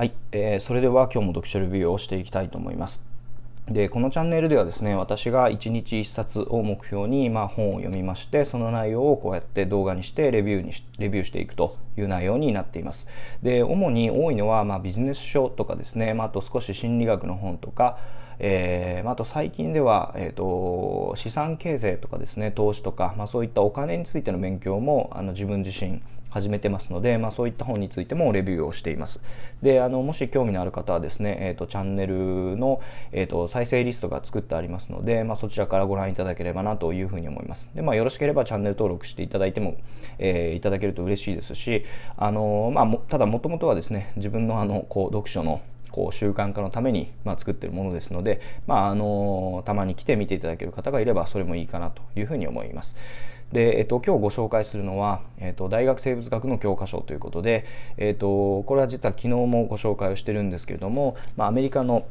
はい、えー、それでは今日も読書レビューをしていきたいと思います。でこのチャンネルではですね私が1日1冊を目標に、まあ、本を読みましてその内容をこうやって動画にしてレビューにレビューしていくという内容になっていますで主に多いのは、まあ、ビジネス書とかですね、まあ、あと少し心理学の本とかえー、あと最近では、えーと、資産経済とかですね投資とか、まあ、そういったお金についての勉強もあの自分自身始めてますので、まあ、そういった本についてもレビューをしています。であのもし興味のある方はですね、えーと、チャンネルの、えーと、再生リストが作ってありますので、まあ、そちらからご覧いただければなというふうに思います。でまあ、よろしければチャンネル登録していただいても、えー、いただけると嬉しいですしあの、まあ、ただもともとはですね自分のあのこう読書のこう習慣化のために、まあ、作ってるものですので、まああのたまに来て見ていただける方がいればそれもいいかなというふうに思います。で、えっと、今日ご紹介するのは、えっと、大学生物学の教科書ということで、えっと、これは実は昨日もご紹介をしてるんですけれども、まあ、アメリカの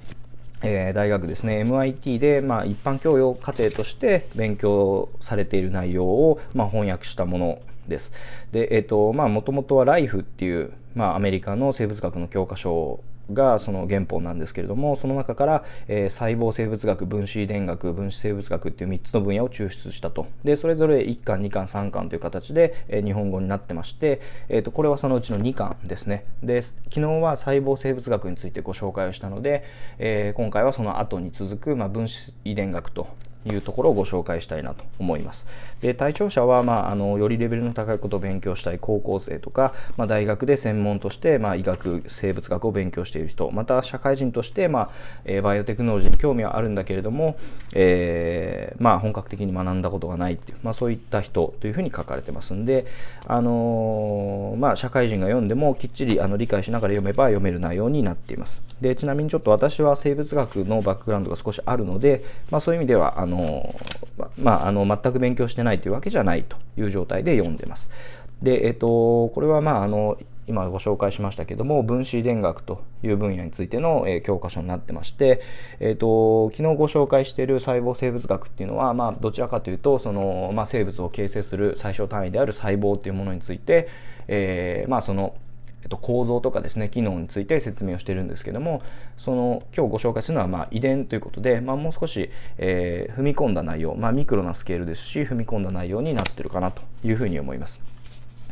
えー、大学ですね MIT で、まあ、一般教養課程として勉強されている内容を、まあ、翻訳したものです。でえっ、とまあもともとは「ライフっていう、まあ、アメリカの生物学の教科書がその原本なんですけれどもその中から、えー、細胞生物学分子遺伝学分子生物学っていう3つの分野を抽出したとでそれぞれ1巻2巻3巻という形で、えー、日本語になってまして、えーと、これはそのうちの2巻ですねで昨日は細胞生物学についてご紹介をしたので、えー、今回はその後に続く、まあ、分子遺伝学というところをご紹介したいなと思います。で対象者は、まあ、あのよりレベルの高いことを勉強したい高校生とか、まあ、大学で専門として、まあ、医学生物学を勉強している人また社会人として、まあえー、バイオテクノロジーに興味はあるんだけれども、えーまあ、本格的に学んだことがないっていう、まあ、そういった人というふうに書かれてますんで、あのー、まあ、社会人が読んでもきっちりあの理解しながら読めば読める内容になっています。でちなみにちょっと私は生物学のバックグラウンドが少しあるので、まあ、そういう意味ではあのー、まあ、あの全く勉強してないというわけじゃないという状態で読んでます。で、えっ、ー、と、これはまああの今ご紹介しましたけども分子遺伝学という分野についての、え教科書になってまして、えーと、昨日ご紹介している細胞生物学っていうのは、まあ、どちらかというとその、まあ、生物を形成する最小単位である細胞っていうものについて、えー、まあ、そのえっと、構造とかですね機能について説明をしてるんですけどもその今日ご紹介するのはま遺伝ということで、まあ、もう少し、えー、踏み込んだ内容、まあ、ミクロなスケールですし踏み込んだ内容になってるかなというふうに思います。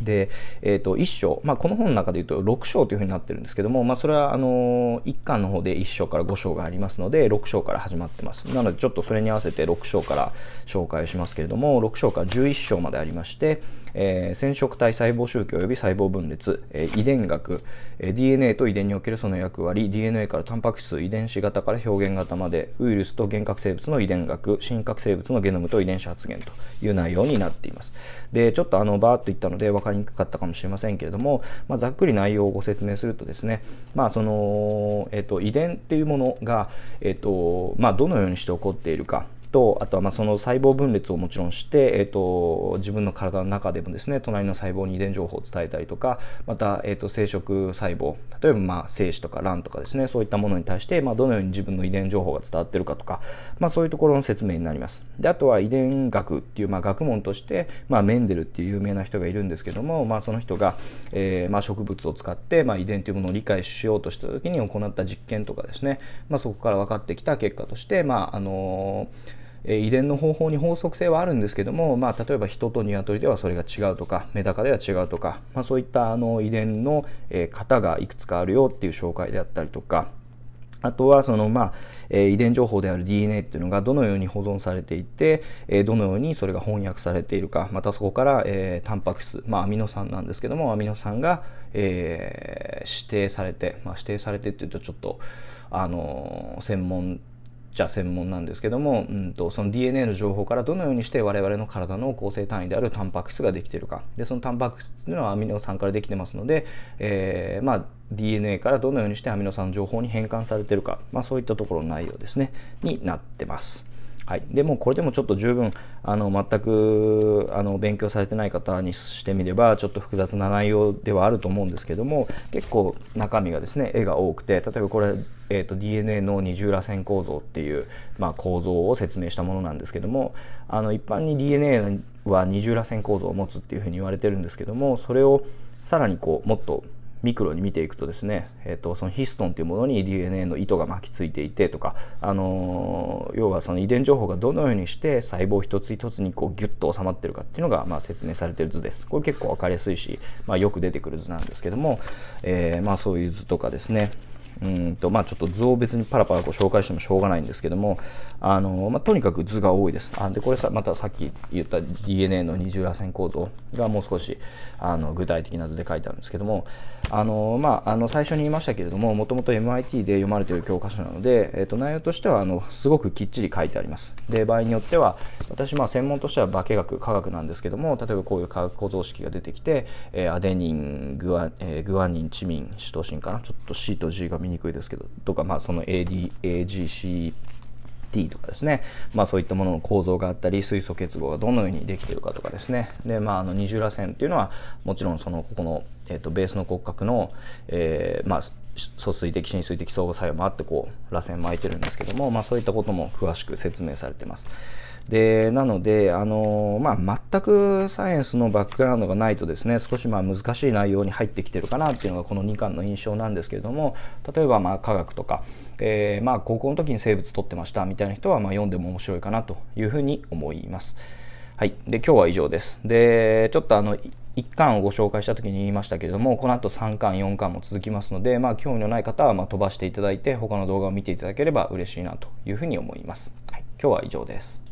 で、えー、と1章、まあ、この本の中で言うと6章というふうになってるんですけども、まあ、それはあの1巻の方で1章から5章がありますので6章から始まってますなのでちょっとそれに合わせて6章から紹介しますけれども6章から11章までありまして、えー、染色体細胞周期及び細胞分裂、えー、遺伝学、えー、DNA と遺伝におけるその役割 DNA からタンパク質遺伝子型から表現型までウイルスと原核生物の遺伝学真核生物のゲノムと遺伝子発現という内容になっていますでちょっとあのバーっといったので分かかりにくかったかもしれませんけれども、まあ、ざっくり内容をご説明するとですね、まあそのえっと、遺伝っていうものが、えっとまあ、どのようにして起こっているかとあとはまその細胞分裂をもちろんして、えーと、自分の体の中でもですね隣の細胞に遺伝情報を伝えたりとかまた、えーと、生殖細胞例えばま精子とか卵とかですねそういったものに対して、まあ、どのように自分の遺伝情報が伝わってるかとか、まあ、そういうところの説明になりますであとは遺伝学っていう、まあ、学問として、まあ、メンデルっていう有名な人がいるんですけども、まあ、その人が、えー、ま植物を使って、ま遺伝というものを理解しようとした時に行った実験とかですね、まそこから分かってきた結果として、まああのーえ遺伝の方法に法則性はあるんですけども、まあ、例えば人と鶏ではそれが違うとかメダカでは違うとか、まあ、そういったあの遺伝の、え型がいくつかあるよっていう紹介であったりとかあとはその、まあえー、遺伝情報である DNA っていうのがどのように保存されていて、えー、どのようにそれが翻訳されているかまたそこから、えー、タンパク質、まあ、アミノ酸なんですけどもアミノ酸が、えー、指定されて、まあ、指定されてっていうとちょっと、あの専門じゃ専門なんですけども、うんと、とその DNA の情報からどのようにして我々の体の構成単位であるタンパク質ができているかでそのタンパク質というのはアミノ酸からできてますので、えー、まあ、DNA からどのようにしてアミノ酸の情報に変換されているか、まあ、そういったところの内容ですねになってます。はい、でもこれでもちょっと十分あの全くあの勉強されてない方にしてみればちょっと複雑な内容ではあると思うんですけども結構中身がですね絵が多くて例えばこれ、えーと、DNA の二重らせん構造っていう、まあ、構造を説明したものなんですけどもあの一般に DNA は二重らせん構造を持つっていうふうに言われてるんですけどもそれをさらにこうもっとミクロに見ていくとですね、えーと、そのヒストンというものに DNA の糸が巻きついていてとか、あのー、要はその遺伝情報がどのようにして細胞一つ一つにこうギュッと収まってるかっていうのが、まあ、説明されてる図です。これ結構分かりやすいし、まあ、よく出てくる図なんですけども、えー、まあ、そういう図とかですねうんとまあ、ちょっと図を別にパラパラこう紹介してもしょうがないんですけどもあの、まあ、とにかく図が多いですあでこれさまたさっき言った DNA の二重らせん構造がもう少しあの具体的な図で書いてあるんですけどもあの、まあ、あの最初に言いましたけれどももともと MIT で読まれている教科書なので、えー、と内容としてはあのすごくきっちり書いてありますで場合によっては私まあ専門としては化学化学なんですけども例えばこういう化学構造式が出てきて、えー、アデニングア,、えー、グアニンチミンシトシンかなちょっと C と G が見見にくいですけど、とか、まあ、その AD、a g c T とかですね、まあ、そういったものの構造があったり水素結合がどのようにできているかとかですねで、まあ、あの二重らせんっていうのはもちろんそのここの、えーと、とベースの骨格の、えー、まあ、疎水的浸水的相互作用もあってこう螺旋巻いてるんですけども、まあ、そういったことも詳しく説明されてます。でなので、あのまあ、全くサイエンスのバックグラウンドがないとですね少しまあ難しい内容に入ってきてるかなっていうのがこの2巻の印象なんですけれども例えばまあ科学とか、えー、まあ高校の時に生物取ってましたみたいな人はまあ読んでも面白いかなというふうに思います。はい、で今日は以上です。でちょっとあの1巻をご紹介した時に言いましたけれどもこの後3巻4巻も続きますので、まあ、興味のない方はま飛ばしていただいて他の動画を見ていただければ嬉しいなというふうに思います。はい、今日は以上です。